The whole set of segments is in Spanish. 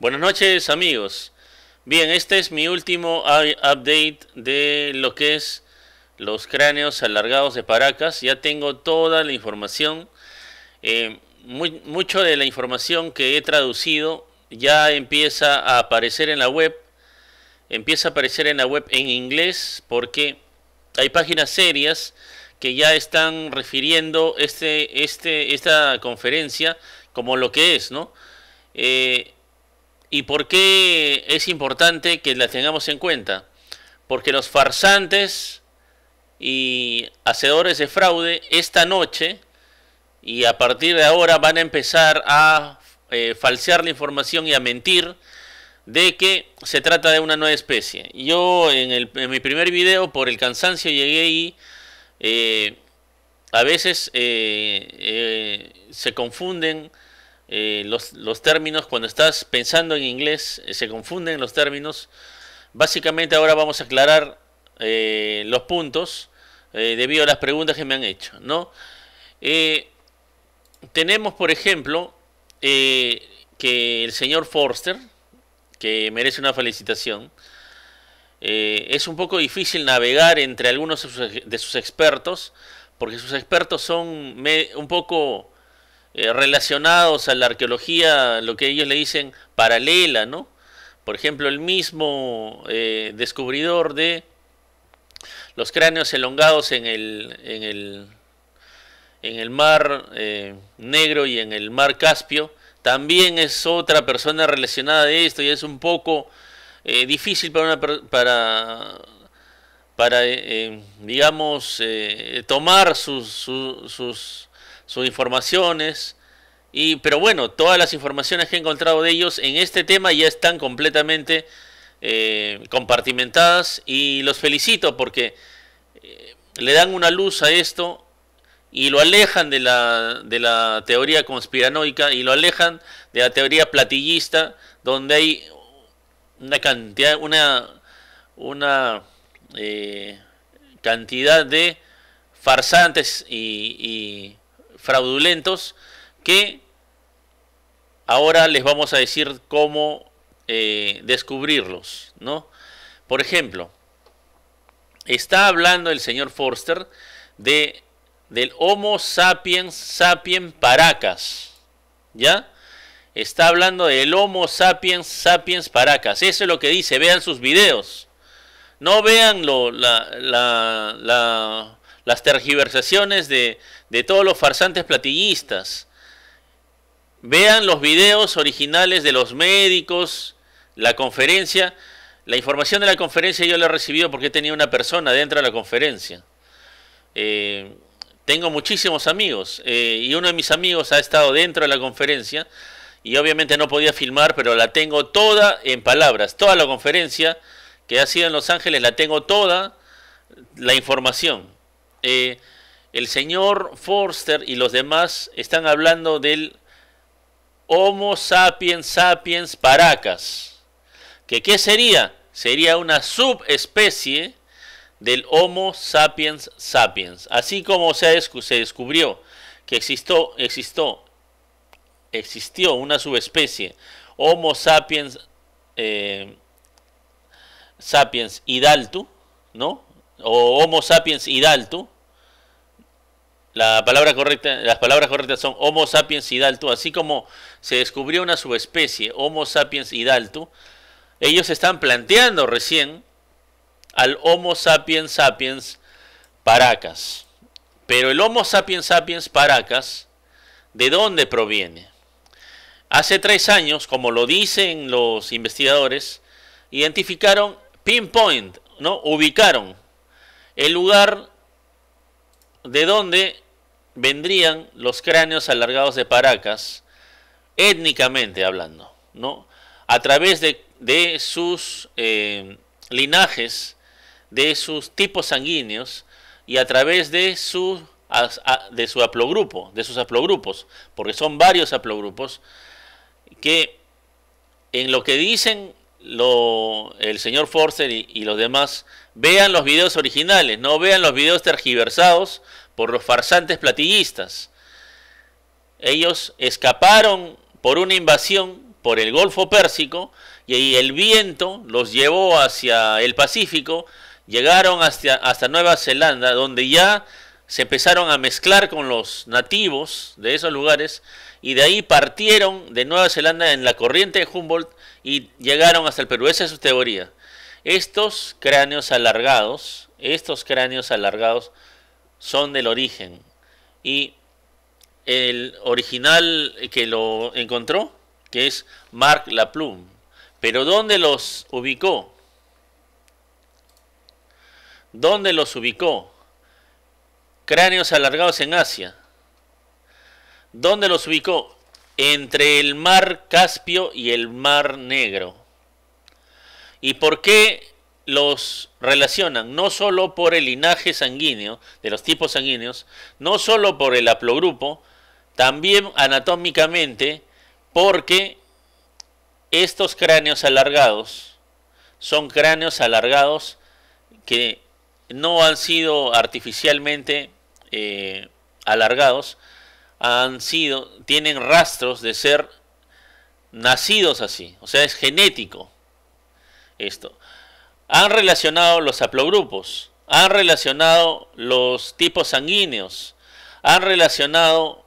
Buenas noches amigos. Bien, este es mi último update de lo que es los cráneos alargados de Paracas. Ya tengo toda la información. Eh, mucho de la información que he traducido ya empieza a aparecer en la web. Empieza a aparecer en la web en inglés porque hay páginas serias que ya están refiriendo este, este, esta conferencia como lo que es, ¿no? Eh, ¿Y por qué es importante que la tengamos en cuenta? Porque los farsantes y hacedores de fraude esta noche y a partir de ahora van a empezar a eh, falsear la información y a mentir de que se trata de una nueva especie. Yo en, mi primer video por el cansancio llegué y eh, a veces eh, se confunden eh, los, términos, cuando estás pensando en inglés, eh, se confunden los términos. Básicamente ahora vamos a aclarar eh, los puntos debido a las preguntas que me han hecho. ¿no? tenemos, por ejemplo, que el señor Forster, que merece una felicitación, es un poco difícil navegar entre algunos de sus expertos, porque sus expertos son un poco eh, relacionados a la arqueología, lo que ellos le dicen paralela, ¿no? Por ejemplo, el mismo eh, descubridor de los cráneos elongados en el, en el, en el mar eh, Negro y en el mar Caspio, también es otra persona relacionada de esto y es un poco difícil para para para digamos tomar sus, sus sus informaciones. Y, pero bueno, todas las informaciones que he encontrado de ellos en este tema ya están completamente eh, compartimentadas y los felicito porque eh, le dan una luz a esto y lo alejan de la, de la teoría conspiranoica y lo alejan de la teoría platillista donde hay una cantidad, una, una eh, cantidad de farsantes y fraudulentos que ahora les vamos a decir cómo eh, descubrirlos, ¿no? Por ejemplo, está hablando el señor Forster de, del Homo sapiens sapiens paracas, ¿ya? Está hablando del Homo sapiens sapiens paracas, eso es lo que dice, vean sus videos. No vean lo, la, la, la las tergiversaciones de, todos los farsantes platillistas. Vean los videos originales de los médicos, la conferencia. La información de la conferencia yo la he recibido porque tenía una persona dentro de la conferencia. Eh, tengo muchísimos amigos eh, y uno de mis amigos ha estado dentro de la conferencia y obviamente no podía filmar, pero la tengo toda en palabras. Toda la conferencia que ha sido en Los Ángeles la tengo toda la información. Eh, el señor Forster y los demás están hablando del Homo sapiens sapiens paracas. ¿Que qué sería? Sería una subespecie del Homo sapiens sapiens. Así como se, descubrió que existió, existió una subespecie Homo sapiens eh, sapiens hidaltu, ¿no? O Homo sapiens hidaltu, la palabra correcta, las palabras correctas son Homo sapiens hidalto, así como se descubrió una subespecie, Homo sapiens hidalto, ellos están planteando recién al Homo sapiens sapiens paracas. Pero el Homo sapiens sapiens paracas, ¿de dónde proviene? Hace tres años, como lo dicen los investigadores, identificaron pinpoint, ¿no? Ubicaron el lugar de donde vendrían los cráneos alargados de Paracas, étnicamente hablando, ¿no? A través de, sus eh, linajes, de sus tipos sanguíneos y a través de sus de su haplogrupo, de sus haplogrupos, porque son varios haplogrupos, que en lo que dicen el señor Forster y, y, los demás, vean los videos originales, no vean los videos tergiversados por los farsantes platillistas. Ellos escaparon por una invasión por el Golfo Pérsico y ahí el viento los llevó hacia el Pacífico, llegaron hasta, hasta Nueva Zelanda, donde ya se empezaron a mezclar con los nativos de esos lugares y de ahí partieron de Nueva Zelanda en la corriente de Humboldt y llegaron hasta el Perú. Esa es su teoría. Estos cráneos alargados, estos cráneos alargados son del origen. Y el original que lo encontró, que es Marc Laplume. Pero ¿dónde los ubicó? ¿Dónde los ubicó? Cráneos alargados en Asia. ¿Dónde los ubicó? Entre el mar Caspio y el mar Negro. ¿Y por qué los relacionan no solo por el linaje sanguíneo, de los tipos sanguíneos, no sólo por el haplogrupo, también anatómicamente porque estos cráneos alargados son cráneos alargados que no han sido artificialmente eh, alargados, han sido, tienen rastros de ser nacidos así, o sea, es genético esto. Han relacionado los haplogrupos, han relacionado los tipos sanguíneos, han relacionado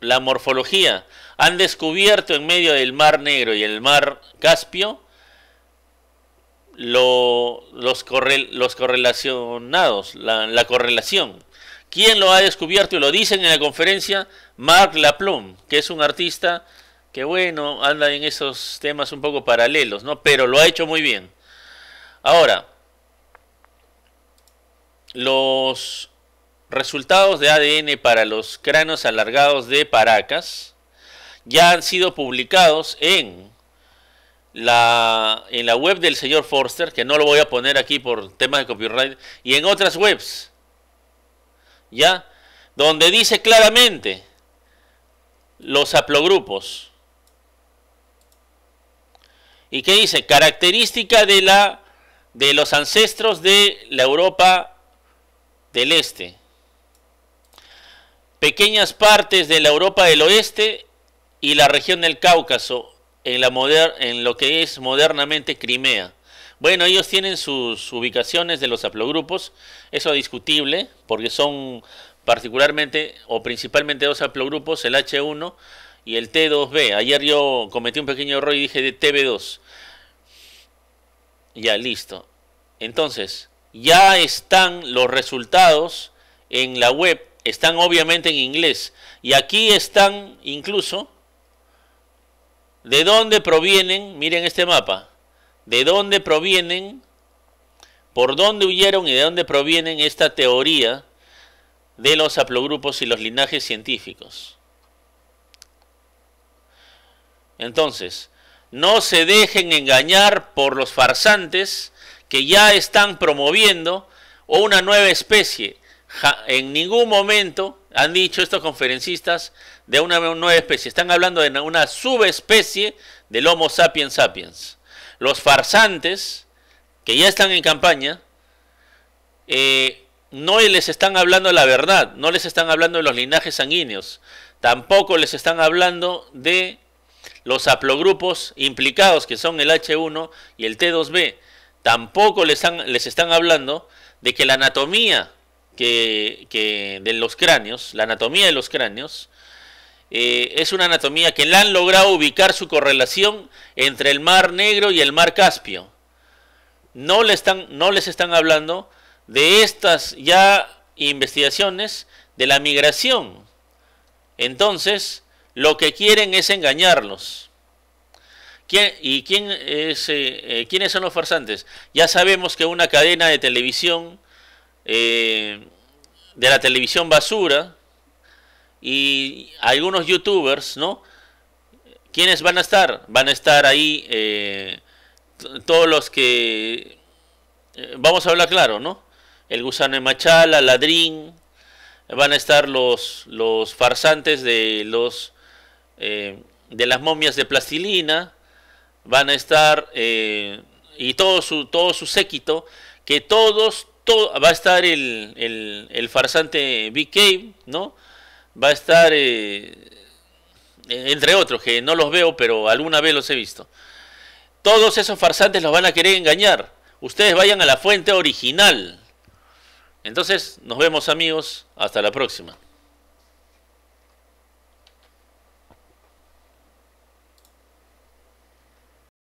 la morfología, han descubierto en medio del Mar Negro y el Mar Caspio los, los, correlacionados, la, correlación. ¿Quién lo ha descubierto? Y lo dicen en la conferencia Marc Laplum, que es un artista que, bueno, anda en esos temas un poco paralelos, ¿no? Pero lo ha hecho muy bien. Ahora, los resultados de ADN para los cráneos alargados de Paracas ya han sido publicados en la, en la web del señor Forster, que no lo voy a poner aquí por tema de copyright, y en otras webs, ¿ya? Donde dice claramente los haplogrupos. ¿Y qué dice? Característica de la de los ancestros de la Europa del Este, pequeñas partes de la Europa del Oeste y la región del Cáucaso, en, la en lo que es modernamente Crimea. Bueno, ellos tienen sus ubicaciones de los haplogrupos, eso es discutible, porque son particularmente o principalmente dos haplogrupos, el H1 y el T2B. Ayer yo cometí un pequeño error y dije de TB2. Ya, listo. Entonces, ya están los resultados en la web. Están obviamente en inglés. Y aquí están incluso de dónde provienen. Miren este mapa. De dónde provienen, por dónde huyeron y de dónde provienen esta teoría de los haplogrupos y los linajes científicos. Entonces, no se dejen engañar por los farsantes que ya están promoviendo una nueva especie. en ningún momento han dicho estos conferencistas de una nueva especie. Están hablando de una subespecie del Homo sapiens sapiens. Los farsantes que ya están en campaña eh, no les están hablando la verdad, no les están hablando de los linajes sanguíneos, tampoco les están hablando de los haplogrupos implicados, que son el H1 y el T2B, tampoco les, han, les están hablando de que la anatomía que, de los cráneos, la anatomía de los cráneos, eh, es una anatomía que la han logrado ubicar su correlación entre el Mar Negro y el Mar Caspio. No, le están, no les están hablando de estas ya investigaciones de la migración. Entonces, lo que quieren es engañarlos. ¿Quién, ¿Y quién es, eh, eh, quiénes son los farsantes? Ya sabemos que una cadena de televisión, eh, de la televisión basura, y algunos youtubers, ¿no? ¿Quiénes van a estar? Van a estar ahí todos los que... vamos a hablar claro, ¿no? El gusano de Machala, Ladrín, van a estar los, los farsantes de los eh, de las momias de plastilina, van a estar eh, y todo su, todo su séquito, que todos, va a estar el, el, el farsante BK, ¿no? Va a estar, eh, entre otros, que no los veo, pero alguna vez los he visto. Todos esos farsantes los van a querer engañar. Ustedes vayan a la fuente original. Entonces, nos vemos amigos. Hasta la próxima.